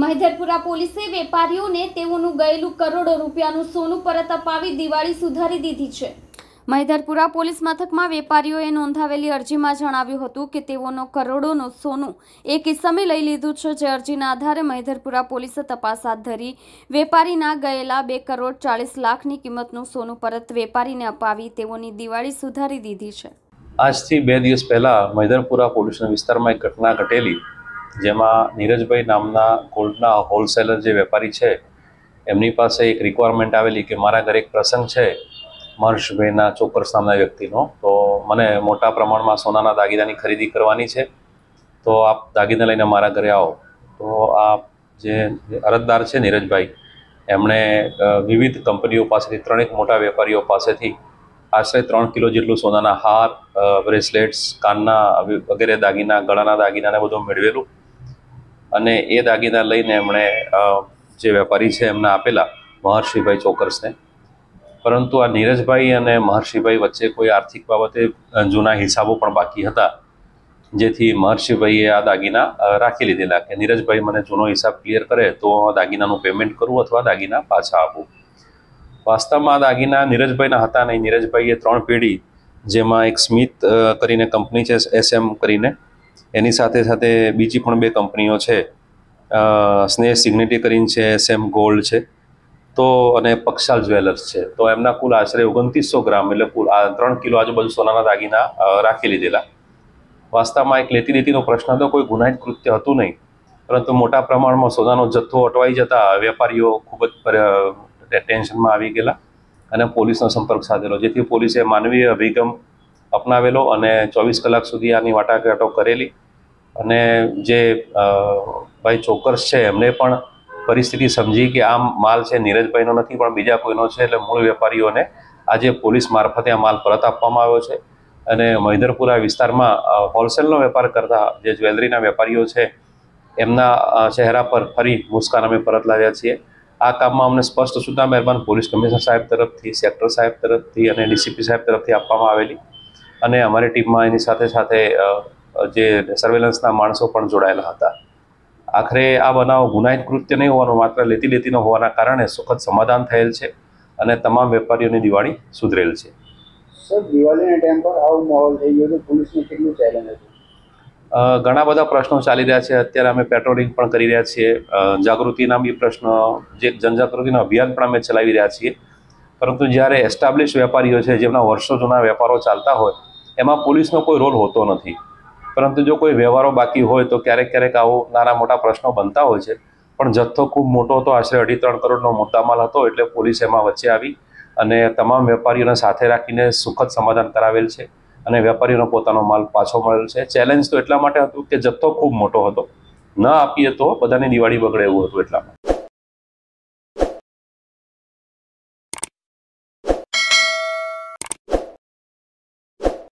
મહેધરપુરા પોલીસે વેપારીઓને તેઓનું ગયેલું કરોડો રૂપિયાનું સોનું પરત અપાવી દિવાળી સુધારી દીધી છે મહેધરપુરા પોલીસ મથકમાં વેપારીઓએ નોંધાવેલી અરજીમાં જણાવ્યું હતું કે તેઓનો કરોડોનું સોનું એક ઇસમે લઈ લીધું છે જે અરજીના આધારે મહેધરપુરા પોલીસે તપાસ હાથ ધરી વેપારીના ગયેલા બે કરોડ ચાલીસ લાખની કિંમતનું સોનું પરત વેપારીને અપાવી તેઓની દિવાળી સુધારી દીધી છે આજથી બે દિવસ પહેલાં મહેધરપુરા પોલીસના વિસ્તારમાં એક ઘટના ઘટેલી જેમાં નીરજભાઈ નામના ગોલ્ડના હોલસેલર જે વેપારી છે એમની પાસે એક રિક્વાયરમેન્ટ આવેલી કે મારા ઘરે એક પ્રસંગ છે મહર્ષભાઈના ચોક્કસ સામના વ્યક્તિનો તો મને મોટા પ્રમાણમાં સોનાના દાગીનાની ખરીદી કરવાની છે તો આપ દાગીના લઈને મારા ઘરે આવો તો આપ જે અરજદાર છે નીરજભાઈ એમણે વિવિધ કંપનીઓ પાસેથી ત્રણેક મોટા વેપારીઓ પાસેથી આશરે ત્રણ કિલો જેટલું સોનાના હાર બ્રેસલેટ્સ કાનના વગેરે દાગીના ગળાના દાગીનાને બધું મેળવેલું અને એ દાગીના લઈને એમણે જે વેપારી છે એમને આપેલા મહર્ષિભાઈ ચોકર્સને પરંતુ આ નીરજભાઈ અને મહર્ષિભાઈ વચ્ચે કોઈ આર્થિક બાબતે જૂના હિસાબો પણ બાકી હતા જેથી મહર્ષિભાઈએ આ દાગીના રાખી લીધેલા કે નીરજભાઈ મને જૂનો હિસાબ ક્લિયર કરે તો હું દાગીનાનું પેમેન્ટ કરું અથવા દાગીના પાછા આપું વાસ્તવમાં આ દાગીના નીરજભાઈના હતા નહીં નીરજભાઈએ ત્રણ પેઢી જેમાં એક સ્મિત કરીને કંપની છે એસ એમ કરીને એની સાથે સાથે બીજી પણ બે કંપનીઓ છે સ્નેહ સિગ્નેટી કરીને છે સેમ ગોલ્ડ છે તો અને પક્ષાલ જ્વેલર્સ છે તો એમના કુલ આશરે ઓગણત્રીસો ગ્રામ એટલે કુલ આ ત્રણ કિલો આજુબાજુ સોનાના દાગીના રાખી લીધેલા વાસ્તવમાં એક લેતી લેતીનો પ્રશ્ન હતો કોઈ ગુનાહિત કૃત્ય હતું નહીં પરંતુ મોટા પ્રમાણમાં સોનાનો જથ્થો અટવાઈ જતા વેપારીઓ ખૂબ જ ટેન્શનમાં આવી ગયેલા અને પોલીસનો સંપર્ક સાધેલો જેથી પોલીસે માનવીય અભિગમ અપનાવેલો અને ચોવીસ કલાક સુધી આની વાટાઘાટો કરેલી અને જે ભાઈ ચોકર્સ છે એમને પણ પરિસ્થિતિ સમજી કે આ માલ છે નીરજભાઈનો નથી પણ બીજા કોઈનો છે એટલે મૂળ વેપારીઓને આજે પોલીસ મારફતે આ માલ પરત આપવામાં આવ્યો છે અને મહિધરપુરા વિસ્તારમાં હોલસેલનો વેપાર કરતા જે જ્વેલરીના વેપારીઓ છે એમના ચહેરા પર ફરી મુસ્કાન અમે પરત લાવ્યા છીએ આ કામમાં અમને સ્પષ્ટ સુધા મહેરબાન પોલીસ કમિશનર સાહેબ તરફથી સેક્ટર સાહેબ તરફથી અને ડીસીપી સાહેબ તરફથી આપવામાં આવેલી અને અમારી ટીમમાં એની સાથે સાથે જે સર્વેલન્સના માણસો પણ જોડાયેલા હતા આખરે આ બનાવ ગુનાહિત કૃત્ય નહીં હોવાનું માત્ર લેતી લેતીનો હોવાના કારણે સુખદ સમાધાન થયેલ છે અને તમામ વેપારીઓની દિવાળી સુધરેલ છે સર ઘણા બધા પ્રશ્નો ચાલી રહ્યા છે અત્યારે અમે પેટ્રોલિંગ પણ કરી રહ્યા છીએ જાગૃતિના બી પ્રશ્નો જે જનજાગૃતિનો અભિયાન પણ અમે ચલાવી રહ્યા છીએ પરંતુ જ્યારે એસ્ટાબ્લિશ વેપારીઓ છે જેમના વર્ષો જૂના વેપારો ચાલતા હોય એમાં પોલીસનો કોઈ રોલ હોતો નથી પરંતુ જો કોઈ વ્યવહારો બાકી હોય તો ક્યારેક ક્યારેક આવો નાના મોટા પ્રશ્નો બનતા હોય છે પણ જથ્થો ખૂબ મોટો હતો આશરે અઢી ત્રણ કરોડનો મુદ્દામાલ હતો એટલે પોલીસ એમાં વચ્ચે આવી અને તમામ વેપારીઓને સાથે રાખીને સુખદ સમાધાન કરાવેલ છે અને વેપારીઓનો પોતાનો માલ પાછો મળેલ છે ચેલેન્જ તો એટલા માટે હતું કે જથ્થો ખૂબ મોટો હતો ન આપીએ તો બધાની દિવાળી બગડે એવું હતું એટલા માટે